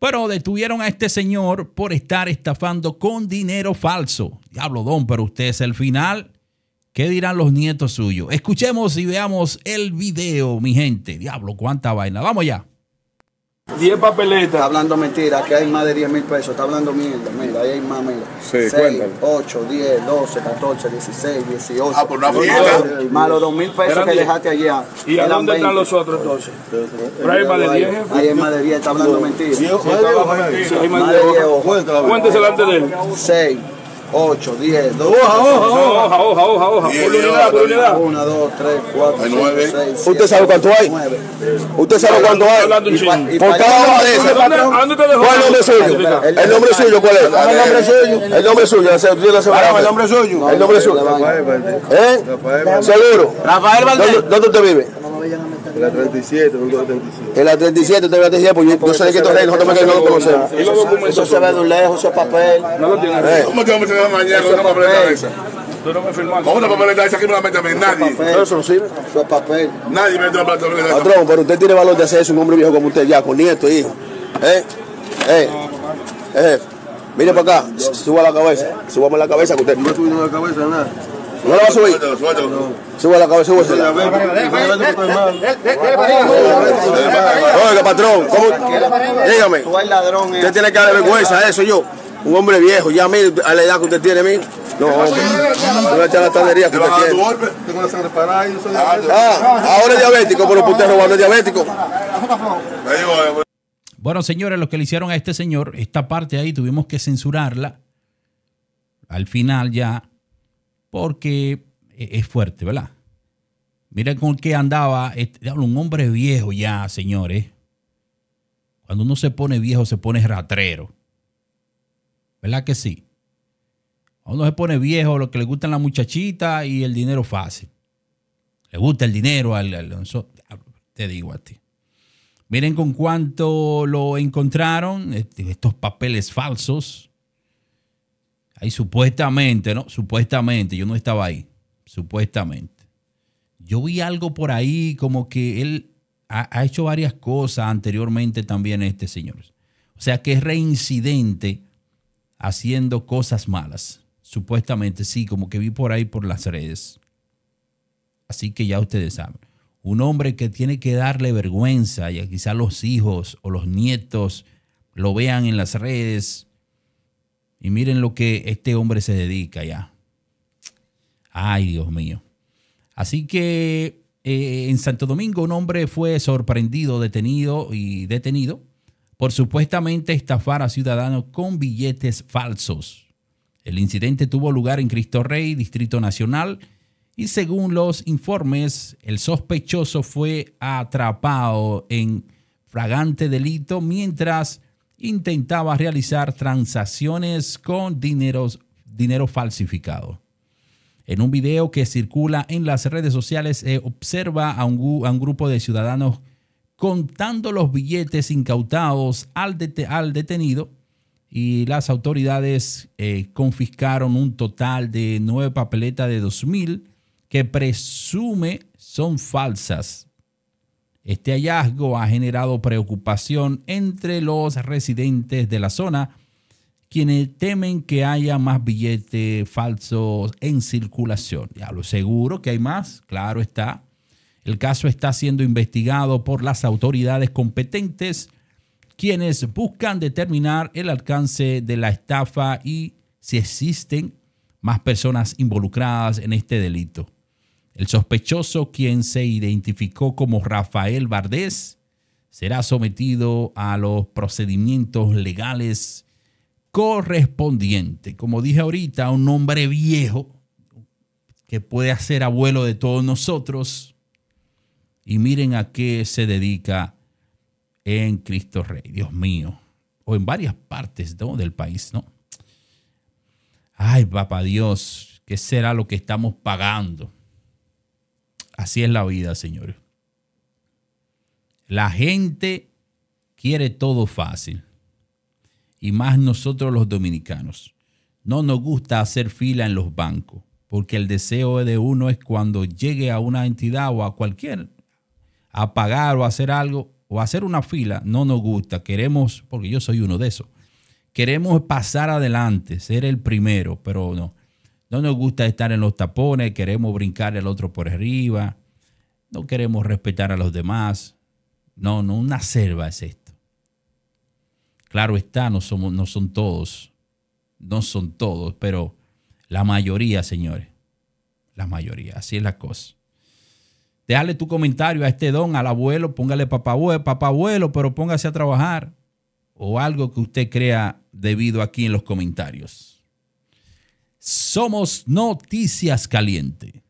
Pero detuvieron a este señor por estar estafando con dinero falso. Diablo, don, pero usted es el final. ¿Qué dirán los nietos suyos? Escuchemos y veamos el video, mi gente. Diablo, cuánta vaina. Vamos ya. 10 papeletas. Está hablando mentira, aquí hay más de 10 mil pesos. Está hablando mierda, mira, ahí hay más, mira. Sí, 6, cuéntale. 8, 10, 12, 14, 16, 18. Ah, por pues una fiesta. Más los 2 mil pesos que dejaste allá. ¿Y a dónde están los otros entonces? Pero hay más de 10, Ahí hay más de 10, está hablando mentira. Sí, sí, más de 10. Cuéntese delante de él. 6. 8, 10, 2 hoja, hoja, ¿Usted sabe cuánto hay? Usted sabe cuánto hay. ¿Cuál es el nombre suyo? ¿El nombre suyo cuál es? El nombre suyo. El nombre suyo. El nombre suyo. ¿Eh? ¿Seguro? Rafael Valdés. ¿Dónde usted vive? El A37, El A37, usted ve a decir, porque yo, sé que esto es nosotros que no lo conocemos. Eso se ve de lejos, eso es papel. No lo tiene. Eh. ¿Cómo te vamos a meter mañana con una papeleta de esa? Tú no me firmaste. ¿Cómo una papeleta esa aquí me la mete a mí? Nadie. Eso no sirve. Eso es papel. Nadie me mete una papeleta de esa. Patrón, pero usted tiene valor de hacer eso, un hombre viejo como usted, ya, con nieto, hijo. ¿Eh? ¿Eh? ¿Eh? Mire para acá, suba la cabeza, subamos la cabeza que usted. No me la cabeza, nada. No la va a subir. Sube la cabeza, Oiga, patrón, Dígame. Eh. Usted tiene que dar vergüenza, eso yo. Un hombre viejo, ya a la edad que usted tiene, mí. No, hombre. No echar la tandería que usted tiene. Tengo la sangre parada y soy ah, diabético. Ah, ahora es diabético, pero usted robando diabético. Bueno, señores, lo que le hicieron a este señor, esta parte ahí tuvimos que censurarla. Al final ya porque eh, es fuerte, ¿verdad? Miren con qué andaba, este, un hombre viejo ya, señores. Cuando uno se pone viejo, se pone ratrero. ¿Verdad que sí? Cuando uno se pone viejo, lo que le gustan la muchachita y el dinero fácil. Le gusta el dinero al, te digo a ti. Miren con cuánto lo encontraron, este, estos papeles falsos Ahí supuestamente, ¿no? Supuestamente, yo no estaba ahí, supuestamente. Yo vi algo por ahí como que él ha, hecho varias cosas anteriormente también este señor. O sea que es reincidente haciendo cosas malas. Supuestamente, sí, como que vi por ahí por las redes. Así que ya ustedes saben. Un hombre que tiene que darle vergüenza, y quizás los hijos o los nietos lo vean en las redes y miren lo que este hombre se dedica ya. Ay, Dios mío. Así que eh, en Santo Domingo un hombre fue sorprendido, detenido y detenido por supuestamente estafar a ciudadanos con billetes falsos. El incidente tuvo lugar en Cristo Rey, Distrito Nacional, y según los informes, el sospechoso fue atrapado en fragante delito mientras intentaba realizar transacciones con dineros, dinero falsificado. En un video que circula en las redes sociales eh, observa a un, grupo de ciudadanos contando los billetes incautados al, detenido y las autoridades eh, confiscaron un total de nueve papeletas de 2.000 que presume son falsas este hallazgo ha generado preocupación entre los residentes de la zona, quienes temen que haya más billetes falsos en circulación. Ya lo seguro que hay más, claro está. El caso está siendo investigado por las autoridades competentes, quienes buscan determinar el alcance de la estafa y si existen más personas involucradas en este delito. El sospechoso, quien se identificó como Rafael Vardés, será sometido a los procedimientos legales correspondientes. Como dije ahorita, un hombre viejo que puede hacer abuelo de todos nosotros. Y miren a qué se dedica en Cristo Rey, Dios mío. O en varias partes del país, ¿no? Ay, papá Dios, ¿qué será lo que estamos pagando? Así es la vida, señores. La gente quiere todo fácil. Y más nosotros los dominicanos. No nos gusta hacer fila en los bancos, porque el deseo de uno es cuando llegue a una entidad o a cualquier, a pagar o hacer algo o hacer una fila, no nos gusta. Queremos, porque yo soy uno de esos, queremos pasar adelante, ser el primero, pero no. No nos gusta estar en los tapones, queremos brincar el otro por arriba, no queremos respetar a los demás. No, no, una selva es esto. Claro está, no, somos, no son todos, no son todos, pero la mayoría, señores, la mayoría, así es la cosa. Déjale tu comentario a este don, al abuelo, póngale papá abuelo, papá abuelo, pero póngase a trabajar o algo que usted crea debido aquí en los comentarios. Somos Noticias Caliente.